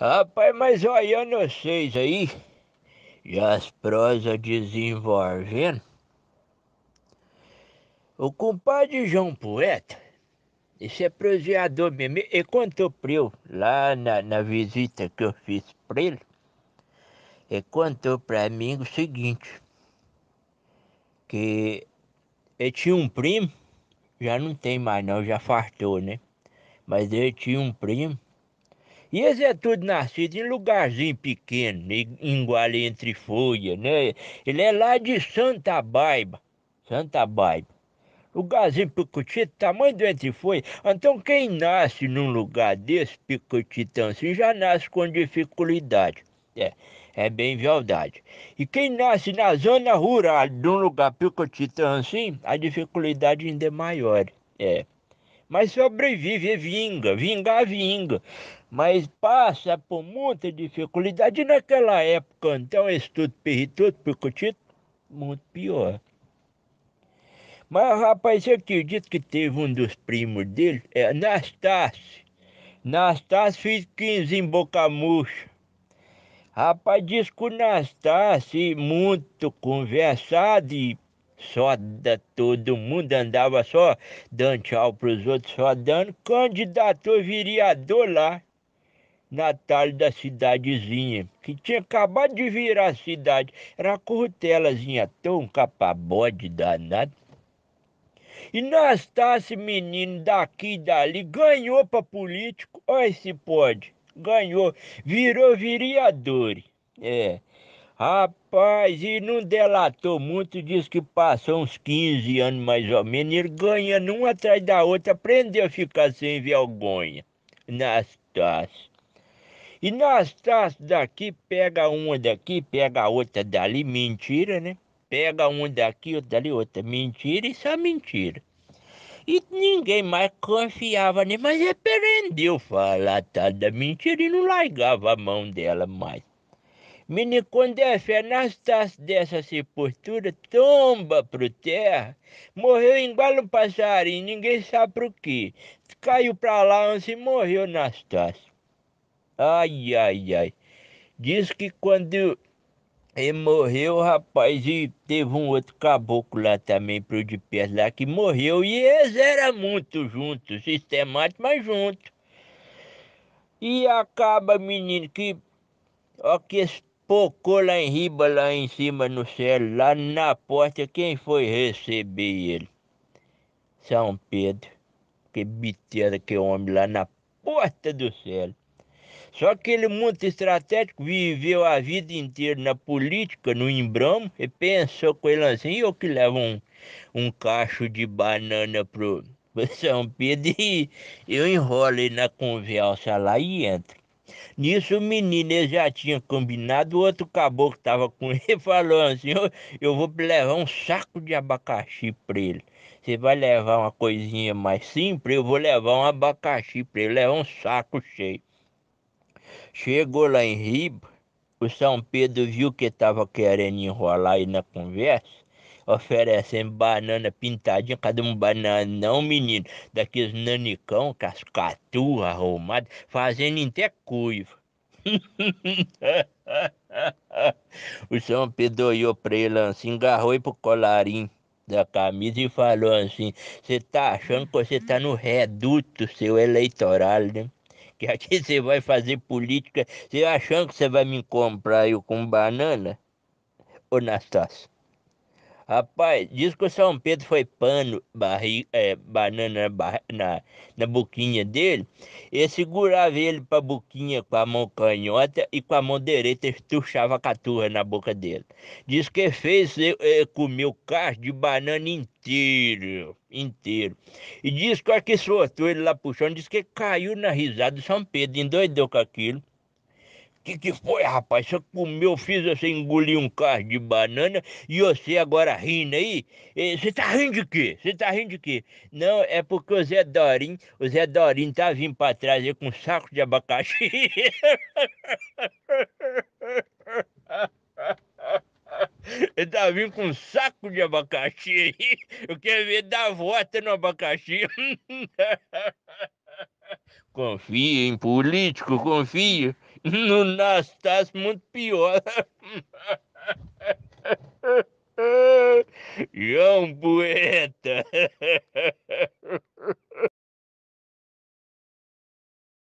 Rapaz, mas olhando vocês aí, e as prosas desenvolvendo, o compadre João Poeta, esse é prosseador mesmo, ele contou pra eu, lá na, na visita que eu fiz pra ele, ele contou pra mim o seguinte, que ele tinha um primo, já não tem mais não, já fartou, né? Mas eu tinha um primo. E esse é tudo nascido em lugarzinho pequeno, em né? Guarê, entre folhas, né? Ele é lá de Santa Baiba. Santa Baiba. Lugarzinho picotito, tamanho do entre folha. Então quem nasce num lugar desse, picotitão assim, já nasce com dificuldade. É, é bem verdade. E quem nasce na zona rural de um lugar picotitão assim, a dificuldade ainda é maior. É mas sobrevive e é vinga, vingar vinga. Mas passa por muita dificuldade. E naquela época, então, esse tudo perritudo, percutido, muito pior. Mas, rapaz, eu acredito que teve um dos primos dele, é Anastácio. Anastácio fez 15 em Boca Murcha. Rapaz, diz que o Anastácio, muito conversado e só da, todo mundo andava só dando tchau para os outros, só dando. Candidatou vereador lá, Natal da cidadezinha, que tinha acabado de virar a cidade. Era a curtelazinha tão capabode danado. E nós tá esse menino daqui e dali, ganhou para político, olha se pode, ganhou, virou vereador. É. Rapaz, e não delatou muito, diz que passou uns 15 anos mais ou menos, ele ganhando um atrás da outra, aprendeu a ficar sem vergonha. Nastácio. E Nastácio daqui pega uma daqui, pega outra dali, mentira, né? Pega uma daqui, outra dali, outra mentira, isso é mentira. E ninguém mais confiava né mas aprendeu a falar tal tá, da mentira e não largava a mão dela mais. Menino, quando a fé dessa sepultura, tomba pro terra. Morreu igual um passarinho, ninguém sabe pro quê. Caiu pra lá onde morreu Anastácio. Ai, ai, ai. Diz que quando ele morreu, rapaz, e teve um outro caboclo lá também, pro de perto lá, que morreu. E eles eram muito juntos, sistemático, mas juntos. E acaba, menino, que orquestrou Pocou lá em riba, lá em cima no céu, lá na porta, quem foi receber ele? São Pedro, que biteira que homem lá na porta do céu. Só que ele muito estratégico, viveu a vida inteira na política, no embramo, e pensou com ele assim, eu que levo um, um cacho de banana pro, São Pedro e eu enrolo ele na conversa lá e entro. Nisso o menino já tinha combinado, o outro caboclo estava com ele falou assim, eu, eu vou levar um saco de abacaxi para ele. Você vai levar uma coisinha mais simples, eu vou levar um abacaxi para ele, levar um saco cheio. Chegou lá em Riba, o São Pedro viu que estava querendo enrolar aí na conversa, oferecendo banana pintadinha, cada um banana não menino, daqueles nanicão, cascaturra, arrumado, fazendo até cuiva. o São Pedro olhou pra ele assim, engarrou ele pro colarinho da camisa e falou assim: Você tá achando que você tá no reduto seu eleitoral, né? Que aqui você vai fazer política, você achando que você vai me comprar eu com banana? Ô, Nastácio. Rapaz, diz que o São Pedro foi pano, barri, é, banana bar, na, na boquinha dele. Ele segurava ele pra boquinha com a mão canhota e com a mão direita estuchava a caturra na boca dele. Diz que fez, é, eh, comeu cacho de banana inteiro, inteiro. E diz que o que soltou ele lá puxando, diz que caiu na risada do São Pedro, endoidou com aquilo que que foi, rapaz? Você comeu, fiz você engolir um carro de banana e você agora rindo aí? Você tá rindo de quê? Você tá rindo de quê? Não, é porque o Zé Dorim, o Zé Dorim tá vindo pra trás aí com um saco de abacaxi. Ele tá vindo com um saco de abacaxi aí. Eu quero ver dar volta no abacaxi. Confia em político, confia. No Nastácio, muito pior.